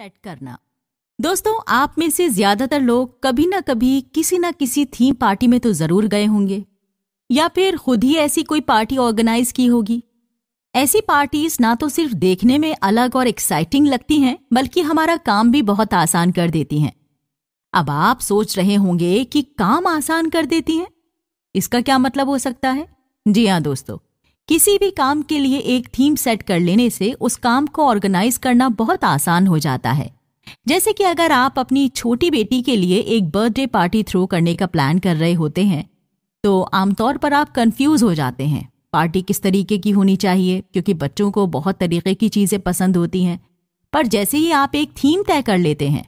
flat करना दोस्तों आप में से ज्यादातर लोग कभी ना कभी किसी ना किसी थीम पार्टी में तो जरूर गए होंगे या फिर खुद ही ऐसी कोई पार्टी ऑर्गेनाइज की होगी ऐसी पार्टीज ना तो सिर्फ देखने में अलग और एक्साइटिंग लगती हैं बल्कि हमारा काम भी बहुत आसान कर देती हैं अब आप सोच रहे होंगे कि काम आसान कर देती हैं इसका क्या मतलब हो सकता है जी हाँ दोस्तों किसी भी काम के लिए एक थीम सेट कर लेने से उस काम को ऑर्गेनाइज करना बहुत आसान हो जाता है जैसे कि अगर आप अपनी छोटी बेटी के लिए एक बर्थडे पार्टी थ्रो करने का प्लान कर रहे होते हैं तो आमतौर पर आप कंफ्यूज हो जाते हैं पार्टी किस तरीके की होनी चाहिए क्योंकि बच्चों को बहुत तरीके की चीज़ें पसंद होती हैं पर जैसे ही आप एक थीम तय कर लेते हैं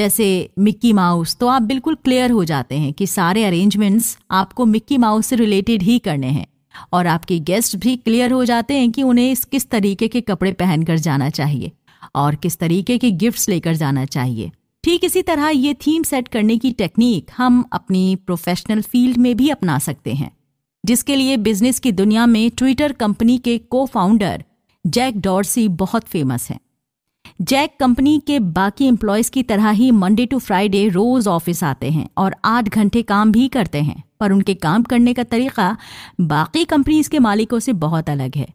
जैसे मिक्की माउस तो आप बिल्कुल क्लियर हो जाते हैं कि सारे अरेंजमेंट्स आपको मिक्की माउस से रिलेटेड ही करने हैं और आपके गेस्ट भी क्लियर हो जाते हैं कि उन्हें इस किस तरीके के कपड़े पहनकर जाना चाहिए और किस तरीके के गिफ्ट्स लेकर जाना चाहिए ठीक इसी तरह ये थीम सेट करने की टेक्निक हम अपनी प्रोफेशनल फील्ड में भी अपना सकते हैं जिसके लिए बिजनेस की दुनिया में ट्विटर कंपनी के को फाउंडर जैक डॉर्सी बहुत फेमस हैं जैक कंपनी के बाकी एम्प्लॉयज की तरह ही मंडे टू फ्राइडे रोज ऑफिस आते हैं और आठ घंटे काम भी करते हैं पर उनके काम करने का तरीका बाकी कंपनीज के मालिकों से बहुत अलग है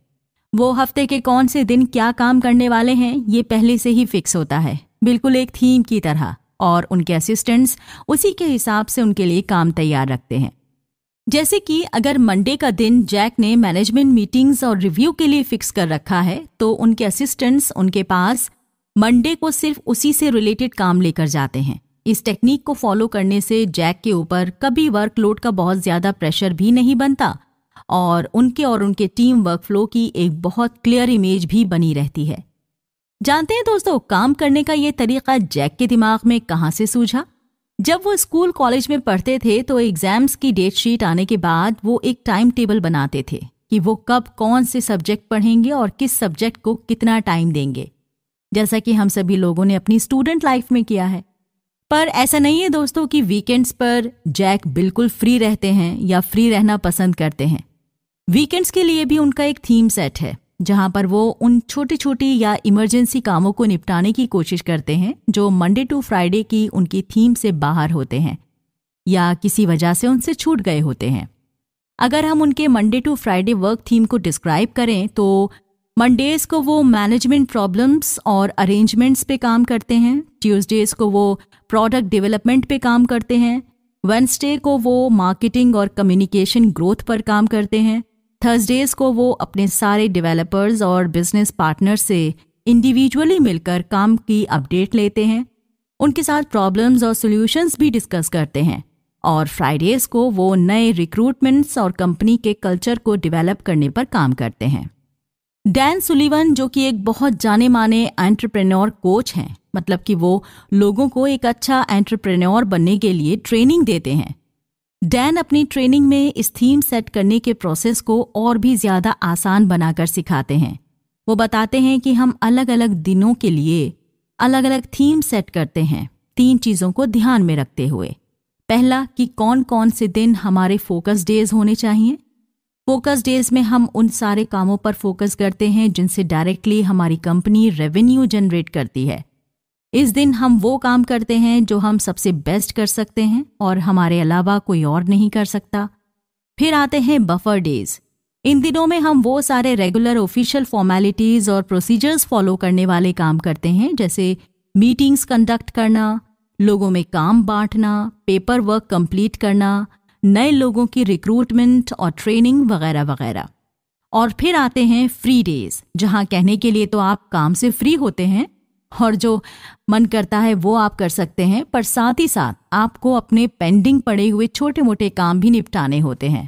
वो हफ्ते के कौन से दिन क्या काम करने वाले हैं ये पहले से ही फिक्स होता है बिल्कुल एक थीम की तरह और उनके असिस्टेंट्स उसी के हिसाब से उनके लिए काम तैयार रखते हैं जैसे कि अगर मंडे का दिन जैक ने मैनेजमेंट मीटिंग्स और रिव्यू के लिए फिक्स कर रखा है तो उनके असिस्टेंट्स उनके पास मंडे को सिर्फ उसी से रिलेटेड काम लेकर जाते हैं इस टेक्निक को फॉलो करने से जैक के ऊपर कभी वर्कलोड का बहुत ज़्यादा प्रेशर भी नहीं बनता और उनके और उनके टीम वर्क फ्लो की एक बहुत क्लियर इमेज भी बनी रहती है जानते हैं दोस्तों काम करने का ये तरीका जैक के दिमाग में कहाँ से सूझा जब वो स्कूल कॉलेज में पढ़ते थे तो एग्जाम्स की डेट शीट आने के बाद वो एक टाइम टेबल बनाते थे कि वो कब कौन से सब्जेक्ट पढ़ेंगे और किस सब्जेक्ट को कितना टाइम देंगे जैसा कि हम सभी लोगों ने अपनी स्टूडेंट लाइफ में किया है पर ऐसा नहीं है दोस्तों कि वीकेंड्स पर जैक बिल्कुल फ्री रहते हैं या फ्री रहना पसंद करते हैं वीकेंड्स के लिए भी उनका एक थीम सेट है जहां पर वो उन छोटी छोटी या इमरजेंसी कामों को निपटाने की कोशिश करते हैं जो मंडे टू फ्राइडे की उनकी थीम से बाहर होते हैं या किसी वजह से उनसे छूट गए होते हैं अगर हम उनके Monday to Friday work theme को डिस्क्राइब करें तो मंडेज को वो मैनेजमेंट प्रॉब्लम्स और अरेंजमेंट्स पे काम करते हैं ट्यूसडेज को वो प्रोडक्ट डेवलपमेंट पे काम करते हैं वेंसडे को वो मार्केटिंग और कम्युनिकेशन ग्रोथ पर काम करते हैं थर्सडेज को वो अपने सारे डेवलपर्स और बिजनेस पार्टनर से इंडिविजुअली मिलकर काम की अपडेट लेते हैं उनके साथ प्रॉब्लम्स और सॉल्यूशंस भी डिस्कस करते हैं और फ्राइडेज को वो नए रिक्रूटमेंट्स और कंपनी के कल्चर को डेवलप करने पर काम करते हैं डैन सुलीवन जो कि एक बहुत जाने माने एंटरप्रेन्योर कोच हैं मतलब कि वो लोगों को एक अच्छा एंटरप्रेन्योर बनने के लिए ट्रेनिंग देते हैं डैन अपनी ट्रेनिंग में इस थीम सेट करने के प्रोसेस को और भी ज़्यादा आसान बनाकर सिखाते हैं वो बताते हैं कि हम अलग अलग दिनों के लिए अलग अलग थीम सेट करते हैं तीन चीज़ों को ध्यान में रखते हुए पहला कि कौन कौन से दिन हमारे फोकस डेज होने चाहिए फोकस डेज में हम उन सारे कामों पर फोकस करते हैं जिनसे डायरेक्टली हमारी कंपनी रेवेन्यू जनरेट करती है इस दिन हम वो काम करते हैं जो हम सबसे बेस्ट कर सकते हैं और हमारे अलावा कोई और नहीं कर सकता फिर आते हैं बफर डेज इन दिनों में हम वो सारे रेगुलर ऑफिशियल फॉर्मेलिटीज़ और प्रोसीजर्स फॉलो करने वाले काम करते हैं जैसे मीटिंग्स कंडक्ट करना लोगों में काम बांटना पेपर वर्क कंप्लीट करना नए लोगों की रिक्रूटमेंट और ट्रेनिंग वगैरह वगैरह और फिर आते हैं फ्री डेज जहाँ कहने के लिए तो आप काम से फ्री होते हैं और जो मन करता है वो आप कर सकते हैं पर साथ ही साथ आपको अपने पेंडिंग पड़े हुए छोटे मोटे काम भी निपटाने होते हैं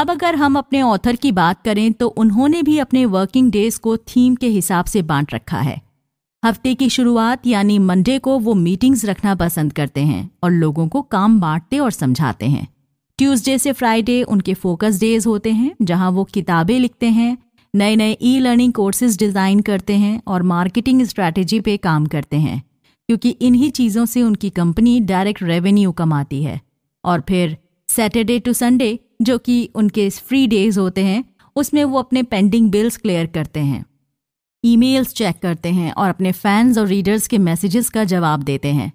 अब अगर हम अपने ऑथर की बात करें तो उन्होंने भी अपने वर्किंग डेज को थीम के हिसाब से बांट रखा है हफ्ते की शुरुआत यानी मंडे को वो मीटिंग्स रखना पसंद करते हैं और लोगों को काम बांटते और समझाते हैं ट्यूसडे से फ्राइडे उनके फोकस डेज होते हैं जहां वो किताबें लिखते हैं नए नए ई लर्निंग कोर्सेज डिज़ाइन करते हैं और मार्केटिंग स्ट्रैटेजी पे काम करते हैं क्योंकि इन्हीं चीज़ों से उनकी कंपनी डायरेक्ट रेवेन्यू कमाती है और फिर सैटरडे टू संडे जो कि उनके फ्री डेज होते हैं उसमें वो अपने पेंडिंग बिल्स क्लियर करते हैं ईमेल्स चेक करते हैं और अपने फैंस और रीडर्स के मैसेजेस का जवाब देते हैं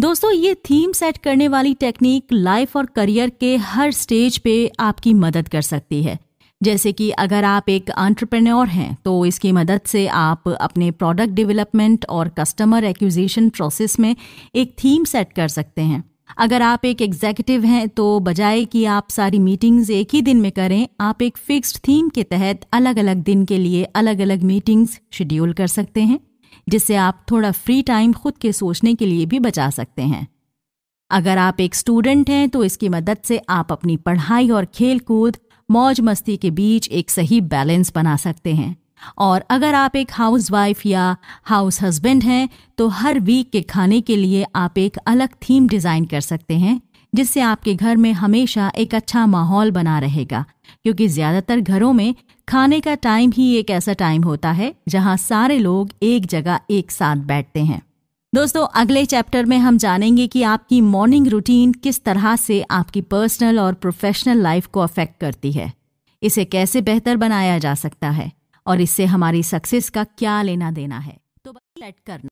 दोस्तों ये थीम सेट करने वाली टेक्निक लाइफ और करियर के हर स्टेज पे आपकी मदद कर सकती है जैसे कि अगर आप एक एंटरप्रेन्योर हैं तो इसकी मदद से आप अपने प्रोडक्ट डेवलपमेंट और कस्टमर एक्विजिशन प्रोसेस में एक थीम सेट कर सकते हैं अगर आप एक एग्जीक्यूटिव हैं तो बजाय कि आप सारी मीटिंग्स एक ही दिन में करें आप एक फिक्स्ड थीम के तहत अलग अलग दिन के लिए अलग अलग मीटिंग्स शेड्यूल कर सकते हैं जिससे आप थोड़ा फ्री टाइम खुद के सोचने के लिए भी बचा सकते हैं अगर आप एक स्टूडेंट हैं तो इसकी मदद से आप अपनी पढ़ाई और खेल कूद मौज मस्ती के बीच एक सही बैलेंस बना सकते हैं और अगर आप एक हाउस वाइफ या हाउस हस्बैंड हैं तो हर वीक के खाने के लिए आप एक अलग थीम डिज़ाइन कर सकते हैं जिससे आपके घर में हमेशा एक अच्छा माहौल बना रहेगा क्योंकि ज़्यादातर घरों में खाने का टाइम ही एक ऐसा टाइम होता है जहाँ सारे लोग एक जगह एक साथ बैठते हैं दोस्तों अगले चैप्टर में हम जानेंगे कि आपकी मॉर्निंग रूटीन किस तरह से आपकी पर्सनल और प्रोफेशनल लाइफ को अफेक्ट करती है इसे कैसे बेहतर बनाया जा सकता है और इससे हमारी सक्सेस का क्या लेना देना है तो लेट करना